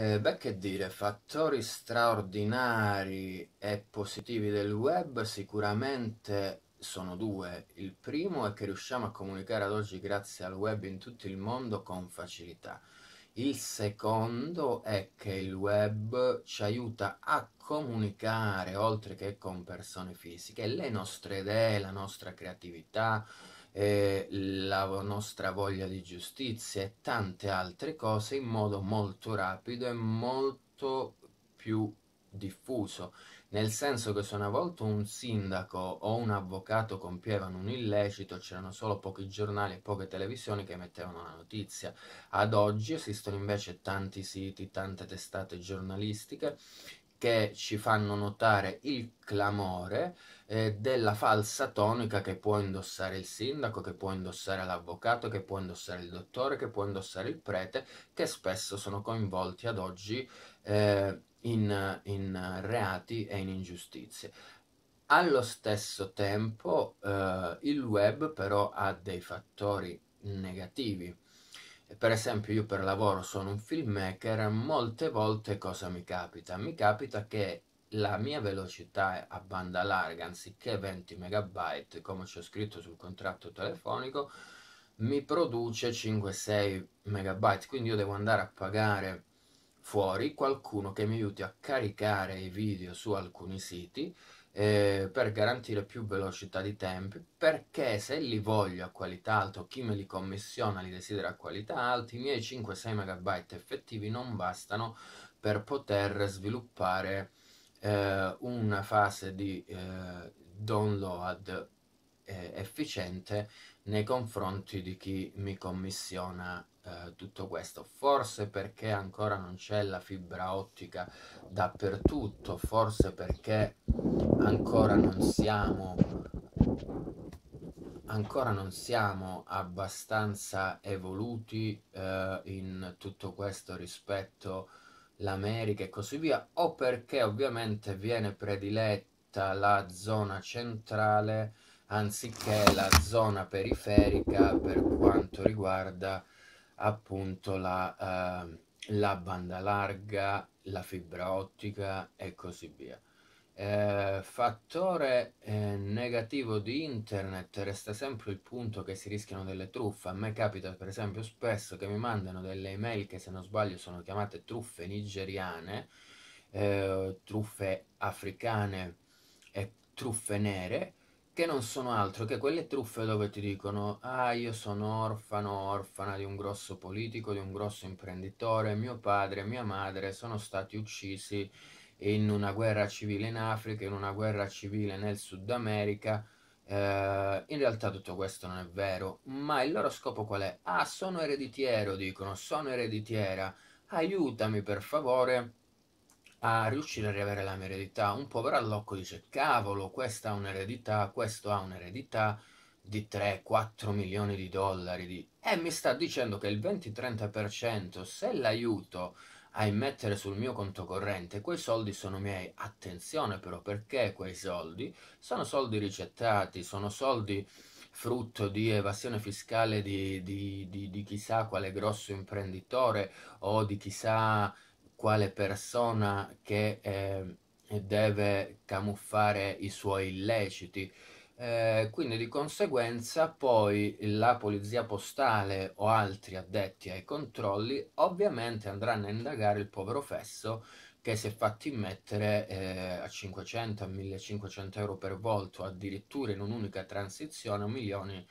Eh, beh, che dire, fattori straordinari e positivi del web sicuramente sono due. Il primo è che riusciamo a comunicare ad oggi grazie al web in tutto il mondo con facilità. Il secondo è che il web ci aiuta a comunicare oltre che con persone fisiche le nostre idee, la nostra creatività, eh, la nostra voglia di giustizia e tante altre cose in modo molto rapido e molto più diffuso, nel senso che se una volta un sindaco o un avvocato compievano un illecito c'erano solo pochi giornali e poche televisioni che mettevano la notizia. Ad oggi esistono invece tanti siti, tante testate giornalistiche che ci fanno notare il clamore eh, della falsa tonica che può indossare il sindaco, che può indossare l'avvocato, che può indossare il dottore, che può indossare il prete, che spesso sono coinvolti ad oggi eh, in, in, reati e in ingiustizie. Allo stesso tempo eh, il web però ha dei fattori negativi per esempio io per lavoro sono un filmmaker, molte volte cosa mi capita? Mi capita che la mia velocità a banda larga anziché 20 MB come c'è scritto sul contratto telefonico mi produce 5-6 MB quindi io devo andare a pagare fuori qualcuno che mi aiuti a caricare i video su alcuni siti eh, per garantire più velocità di tempi perché se li voglio a qualità alta o chi me li commissiona li desidera a qualità alta i miei 5-6 megabyte effettivi non bastano per poter sviluppare eh, una fase di eh, download eh, efficiente nei confronti di chi mi commissiona eh, tutto questo forse perché ancora non c'è la fibra ottica dappertutto forse perché ancora non siamo ancora non siamo abbastanza evoluti eh, in tutto questo rispetto l'America e così via o perché ovviamente viene prediletta la zona centrale anziché la zona periferica per quanto riguarda appunto la, eh, la banda larga, la fibra ottica e così via. Eh, fattore eh, negativo di internet resta sempre il punto che si rischiano delle truffe. A me capita per esempio spesso che mi mandano delle email che se non sbaglio sono chiamate truffe nigeriane, eh, truffe africane e truffe nere che non sono altro che quelle truffe dove ti dicono ah io sono orfano, orfana di un grosso politico, di un grosso imprenditore, mio padre e mia madre sono stati uccisi in una guerra civile in Africa, in una guerra civile nel Sud America. Eh, in realtà tutto questo non è vero, ma il loro scopo qual è? Ah, sono ereditiero, dicono, sono ereditiera, aiutami per favore a riuscire a riavere la mia eredità. Un povero allocco dice, cavolo, questa ha un'eredità, questo ha un'eredità di 3-4 milioni di dollari di... e mi sta dicendo che il 20-30% se l'aiuto a immettere sul mio conto corrente quei soldi sono miei attenzione però perché quei soldi sono soldi ricettati sono soldi frutto di evasione fiscale di, di, di, di chissà quale grosso imprenditore o di chissà quale persona che eh, deve camuffare i suoi illeciti. Eh, quindi di conseguenza poi la polizia postale o altri addetti ai controlli ovviamente andranno a indagare il povero Fesso che si è fatto immettere eh, a 500, a 1500 euro per volto, addirittura in un'unica transizione un milione di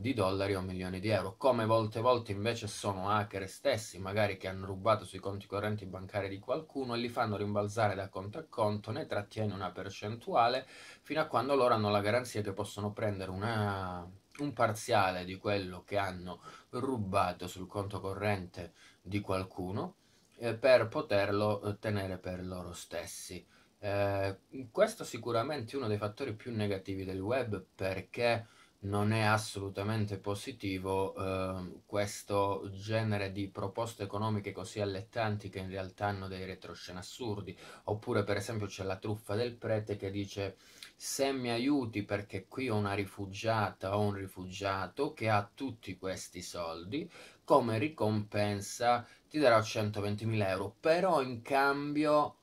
di dollari o milioni di euro, come molte volte invece sono hacker stessi, magari che hanno rubato sui conti correnti bancari di qualcuno e li fanno rimbalzare da conto a conto, ne trattiene una percentuale fino a quando loro hanno la garanzia che possono prendere una, un parziale di quello che hanno rubato sul conto corrente di qualcuno eh, per poterlo eh, tenere per loro stessi. Eh, questo sicuramente è uno dei fattori più negativi del web perché non è assolutamente positivo eh, questo genere di proposte economiche così allettanti che in realtà hanno dei retroscena assurdi. Oppure per esempio c'è la truffa del prete che dice se mi aiuti perché qui ho una rifugiata o un rifugiato che ha tutti questi soldi, come ricompensa ti darò 120.000 euro, però in cambio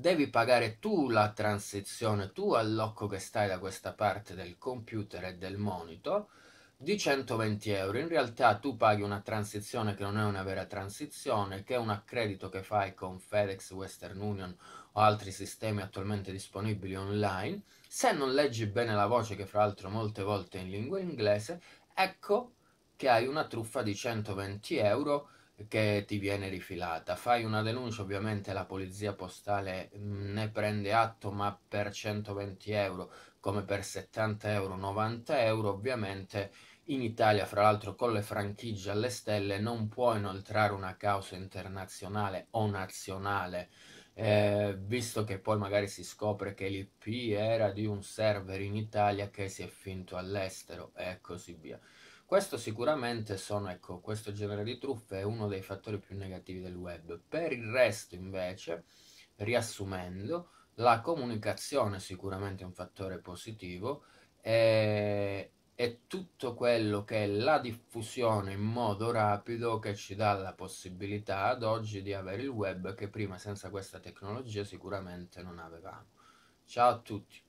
devi pagare tu la transizione, tu all'occo che stai da questa parte del computer e del monitor di 120 euro. In realtà tu paghi una transizione che non è una vera transizione, che è un accredito che fai con FedEx, Western Union o altri sistemi attualmente disponibili online. Se non leggi bene la voce, che fra l'altro molte volte è in lingua inglese, ecco che hai una truffa di 120 euro che ti viene rifilata. Fai una denuncia, ovviamente la polizia postale mm, ne prende atto, ma per 120 euro, come per 70 euro, 90 euro, ovviamente in Italia, fra l'altro con le franchigie alle stelle, non può inoltrare una causa internazionale o nazionale, eh, visto che poi magari si scopre che l'IP era di un server in Italia che si è finto all'estero e così via. Questo sicuramente sono, ecco, questo genere di truffe è uno dei fattori più negativi del web. Per il resto, invece, riassumendo, la comunicazione è sicuramente un fattore positivo e, eh, e tutto quello che è la diffusione in modo rapido che ci dà la possibilità ad oggi di avere il web che prima senza questa tecnologia sicuramente non avevamo. Ciao a tutti!